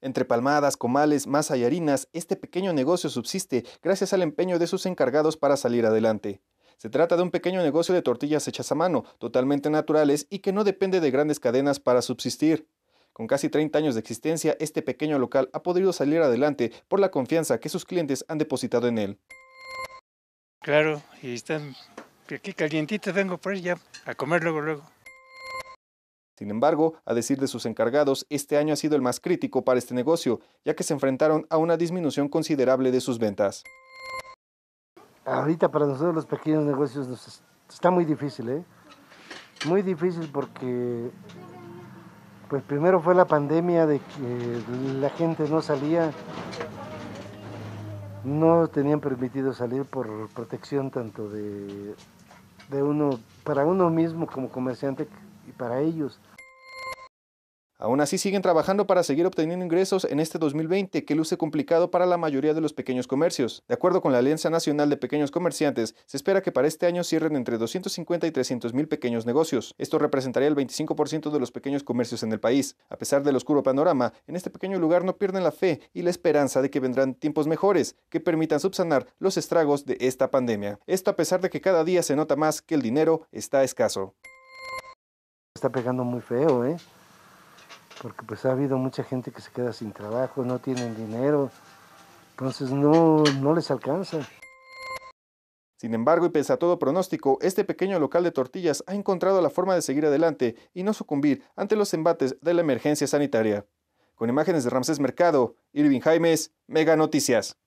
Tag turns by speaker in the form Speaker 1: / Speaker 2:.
Speaker 1: Entre palmadas, comales, masa y harinas, este pequeño negocio subsiste gracias al empeño de sus encargados para salir adelante. Se trata de un pequeño negocio de tortillas hechas a mano, totalmente naturales y que no depende de grandes cadenas para subsistir. Con casi 30 años de existencia, este pequeño local ha podido salir adelante por la confianza que sus clientes han depositado en él.
Speaker 2: Claro, y están aquí calientitas, vengo por ya a comer luego, luego.
Speaker 1: Sin embargo, a decir de sus encargados, este año ha sido el más crítico para este negocio, ya que se enfrentaron a una disminución considerable de sus ventas.
Speaker 3: Ahorita para nosotros los pequeños negocios está muy difícil, ¿eh? Muy difícil porque, pues primero fue la pandemia de que la gente no salía, no tenían permitido salir por protección tanto de, de uno, para uno mismo como comerciante para ellos.
Speaker 1: Aún así siguen trabajando para seguir obteniendo ingresos en este 2020 que luce complicado para la mayoría de los pequeños comercios. De acuerdo con la Alianza Nacional de Pequeños Comerciantes, se espera que para este año cierren entre 250 y 300 mil pequeños negocios. Esto representaría el 25% de los pequeños comercios en el país. A pesar del oscuro panorama, en este pequeño lugar no pierden la fe y la esperanza de que vendrán tiempos mejores que permitan subsanar los estragos de esta pandemia. Esto a pesar de que cada día se nota más que el dinero está escaso
Speaker 3: está pegando muy feo, ¿eh? Porque pues ha habido mucha gente que se queda sin trabajo, no tienen dinero, entonces no, no les alcanza.
Speaker 1: Sin embargo, y pese a todo pronóstico, este pequeño local de tortillas ha encontrado la forma de seguir adelante y no sucumbir ante los embates de la emergencia sanitaria. Con imágenes de Ramsés Mercado, Irving Jaimes, Mega Noticias.